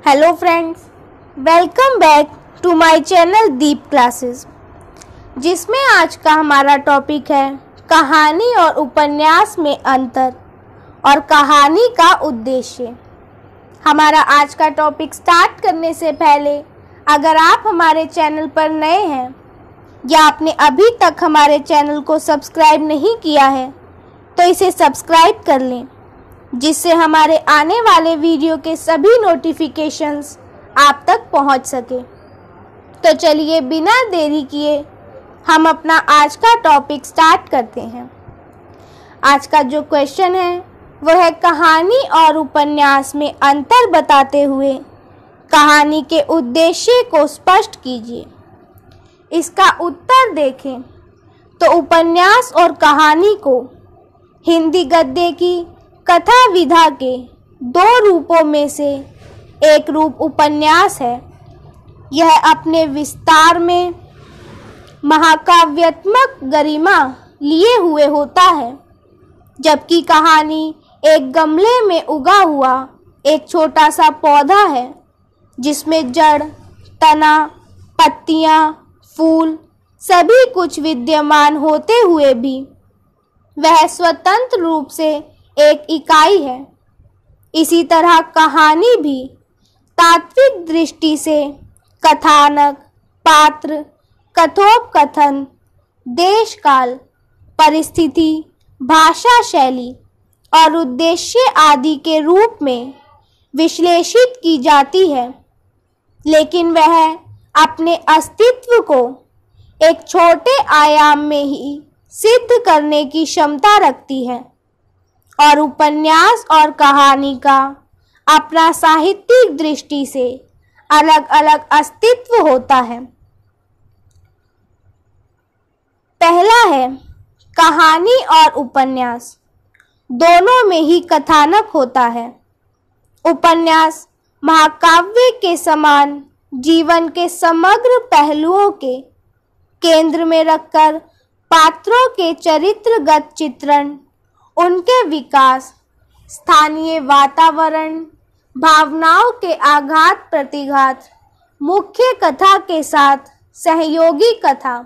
hello friends welcome back to my channel Deep classes जिसमें आज का हमारा टॉपिक है कहानी और उपन्यास में अंतर और कहानी का उद्देश्य हमारा आज का टॉपिक स्टार्ट करने से पहले अगर आप हमारे चैनल पर नए हैं या आपने अभी तक हमारे चैनल को सब्सक्राइब नहीं किया है तो इसे सब्सक्राइब कर लें जिससे हमारे आने वाले वीडियो के सभी नोटिफिकेशंस आप तक पहुंच सके तो चलिए बिना देरी किए हम अपना आज का टॉपिक स्टार्ट करते हैं आज का जो क्वेश्चन है वह है कहानी और उपन्यास में अंतर बताते हुए कहानी के उद्देश्य को स्पष्ट कीजिए इसका उत्तर देखें तो उपन्यास और कहानी को हिंदी गद्य की कथा विधा के दो रूपों में से एक रूप उपन्यास है यह अपने विस्तार में महाकाव्यात्मक गरिमा लिए हुए होता है जबकि कहानी एक गमले में उगा हुआ एक छोटा सा पौधा है जिसमें जड़ तना पत्तियाँ फूल सभी कुछ विद्यमान होते हुए भी वह स्वतंत्र रूप से एक इकाई है इसी तरह कहानी भी तात्विक दृष्टि से कथानक पात्र कथोपकथन देश काल परिस्थिति भाषा शैली और उद्देश्य आदि के रूप में विश्लेषित की जाती है लेकिन वह अपने अस्तित्व को एक छोटे आयाम में ही सिद्ध करने की क्षमता रखती है और उपन्यास और कहानी का अपना साहित्यिक दृष्टि से अलग अलग अस्तित्व होता है पहला है कहानी और उपन्यास दोनों में ही कथानक होता है उपन्यास महाकाव्य के समान जीवन के समग्र पहलुओं के केंद्र में रखकर पात्रों के चरित्रगत चित्रण उनके विकास स्थानीय वातावरण भावनाओं के आघात प्रतिघात मुख्य कथा के साथ सहयोगी कथा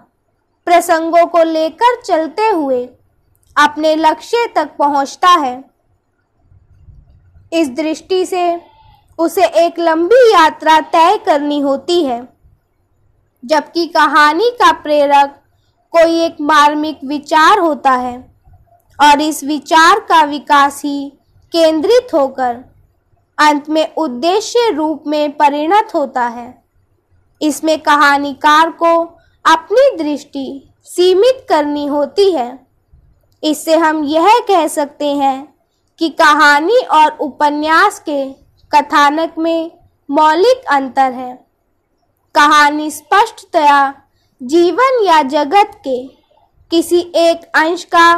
प्रसंगों को लेकर चलते हुए अपने लक्ष्य तक पहुंचता है इस दृष्टि से उसे एक लंबी यात्रा तय करनी होती है जबकि कहानी का प्रेरक कोई एक मार्मिक विचार होता है और इस विचार का विकास ही केंद्रित होकर अंत में उद्देश्य रूप में परिणत होता है इसमें कहानीकार को अपनी दृष्टि सीमित करनी होती है इससे हम यह कह सकते हैं कि कहानी और उपन्यास के कथानक में मौलिक अंतर है कहानी स्पष्टतया जीवन या जगत के किसी एक अंश का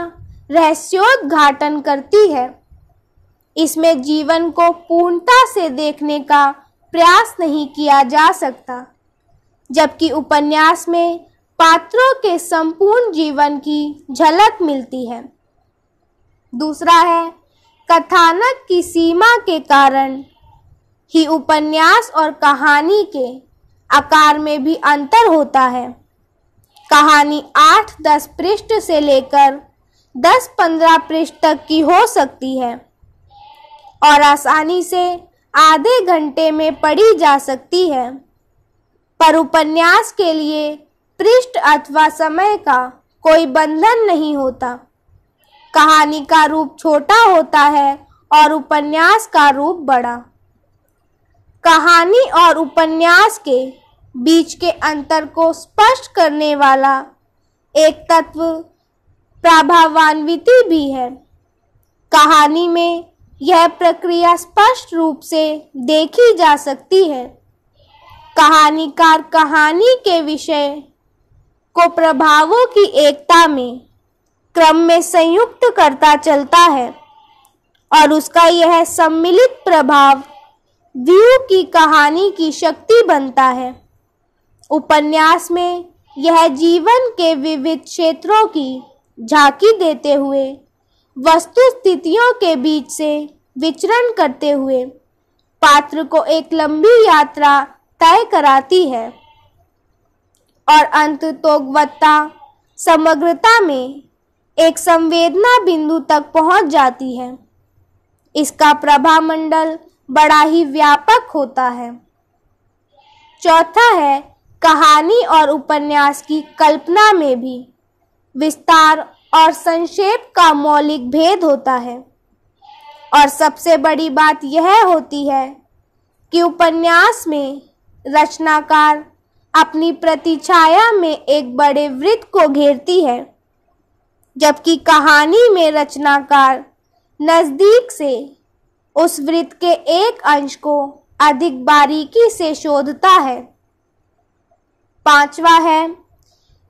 रहस्योद्घाटन करती है इसमें जीवन को पूर्णता से देखने का प्रयास नहीं किया जा सकता जबकि उपन्यास में पात्रों के संपूर्ण जीवन की झलक मिलती है दूसरा है कथानक की सीमा के कारण ही उपन्यास और कहानी के आकार में भी अंतर होता है कहानी आठ दस पृष्ठ से लेकर दस पंद्रह पृष्ठ तक की हो सकती है और आसानी से आधे घंटे में पढ़ी जा सकती है पर उपन्यास के लिए पृष्ठ अथवा समय का कोई बंधन नहीं होता कहानी का रूप छोटा होता है और उपन्यास का रूप बड़ा कहानी और उपन्यास के बीच के अंतर को स्पष्ट करने वाला एक तत्व प्रभावान्विति भी है कहानी में यह प्रक्रिया स्पष्ट रूप से देखी जा सकती है कहानीकार कहानी के विषय को प्रभावों की एकता में क्रम में संयुक्त करता चलता है और उसका यह सम्मिलित प्रभाव व्यू की कहानी की शक्ति बनता है उपन्यास में यह जीवन के विविध क्षेत्रों की झांकी देते हुए वस्तु स्थितियों के बीच से विचरण करते हुए पात्र को एक लंबी यात्रा तय कराती है और अंत तो समग्रता में एक संवेदना बिंदु तक पहुंच जाती है इसका प्रभामंडल बड़ा ही व्यापक होता है चौथा है कहानी और उपन्यास की कल्पना में भी विस्तार और संक्षेप का मौलिक भेद होता है और सबसे बड़ी बात यह होती है कि उपन्यास में रचनाकार अपनी प्रतिछाया में एक बड़े वृत्त को घेरती है जबकि कहानी में रचनाकार नज़दीक से उस वृत्त के एक अंश को अधिक बारीकी से शोधता है पांचवा है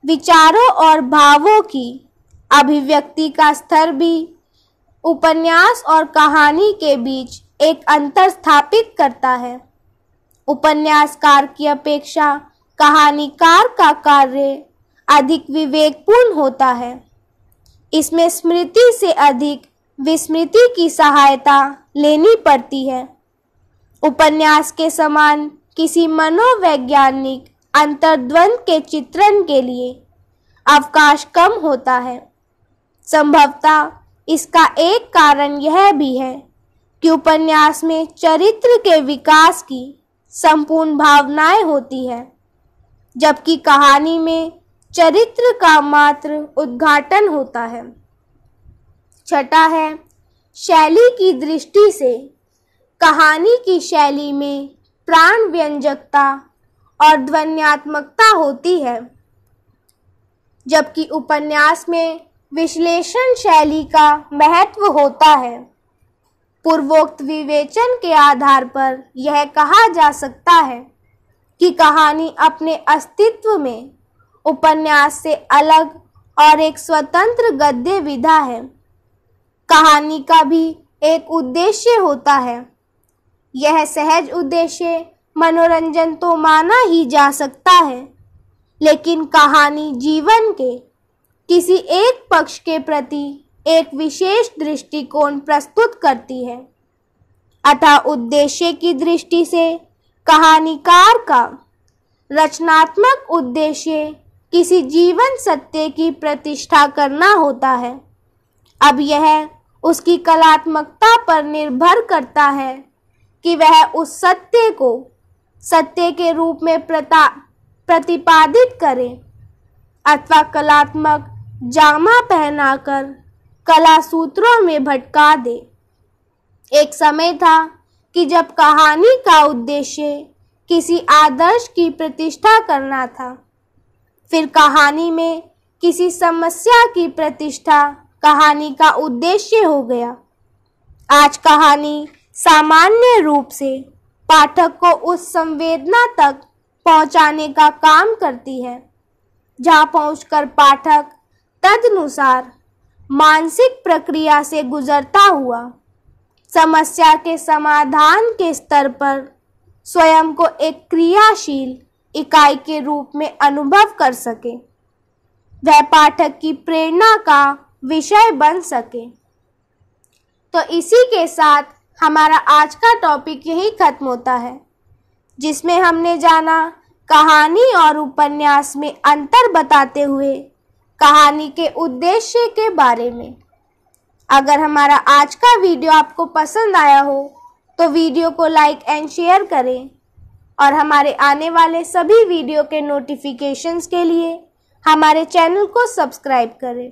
विचारों और भावों की अभिव्यक्ति का स्तर भी उपन्यास और कहानी के बीच एक अंतर स्थापित करता है उपन्यासकार की अपेक्षा कहानीकार का कार्य अधिक विवेकपूर्ण होता है इसमें स्मृति से अधिक विस्मृति की सहायता लेनी पड़ती है उपन्यास के समान किसी मनोवैज्ञानिक अंतर्द्वंद के चित्रण के लिए अवकाश कम होता है संभवतः इसका एक कारण यह भी है कि उपन्यास में चरित्र के विकास की संपूर्ण भावनाएं होती है जबकि कहानी में चरित्र का मात्र उद्घाटन होता है छठा है शैली की दृष्टि से कहानी की शैली में प्राण व्यंजकता और ध्वन्यात्मकता होती है जबकि उपन्यास में विश्लेषण शैली का महत्व होता है पूर्वोक्त विवेचन के आधार पर यह कहा जा सकता है कि कहानी अपने अस्तित्व में उपन्यास से अलग और एक स्वतंत्र गद्य विधा है कहानी का भी एक उद्देश्य होता है यह सहज उद्देश्य मनोरंजन तो माना ही जा सकता है लेकिन कहानी जीवन के किसी एक पक्ष के प्रति एक विशेष दृष्टिकोण प्रस्तुत करती है अतः उद्देश्य की दृष्टि से कहानीकार का रचनात्मक उद्देश्य किसी जीवन सत्य की प्रतिष्ठा करना होता है अब यह उसकी कलात्मकता पर निर्भर करता है कि वह उस सत्य को सत्य के रूप में प्रता प्रतिपादित करे अथवा कलात्मक जामा पहनाकर कला सूत्रों में भटका दे एक समय था कि जब कहानी का उद्देश्य किसी आदर्श की प्रतिष्ठा करना था फिर कहानी में किसी समस्या की प्रतिष्ठा कहानी का उद्देश्य हो गया आज कहानी सामान्य रूप से पाठक को उस संवेदना तक पहुंचाने का काम करती है जहां पहुंचकर पाठक तदनुसार मानसिक प्रक्रिया से गुजरता हुआ समस्या के समाधान के स्तर पर स्वयं को एक क्रियाशील इकाई के रूप में अनुभव कर सके वह पाठक की प्रेरणा का विषय बन सके तो इसी के साथ हमारा आज का टॉपिक यही खत्म होता है जिसमें हमने जाना कहानी और उपन्यास में अंतर बताते हुए कहानी के उद्देश्य के बारे में अगर हमारा आज का वीडियो आपको पसंद आया हो तो वीडियो को लाइक एंड शेयर करें और हमारे आने वाले सभी वीडियो के नोटिफिकेशंस के लिए हमारे चैनल को सब्सक्राइब करें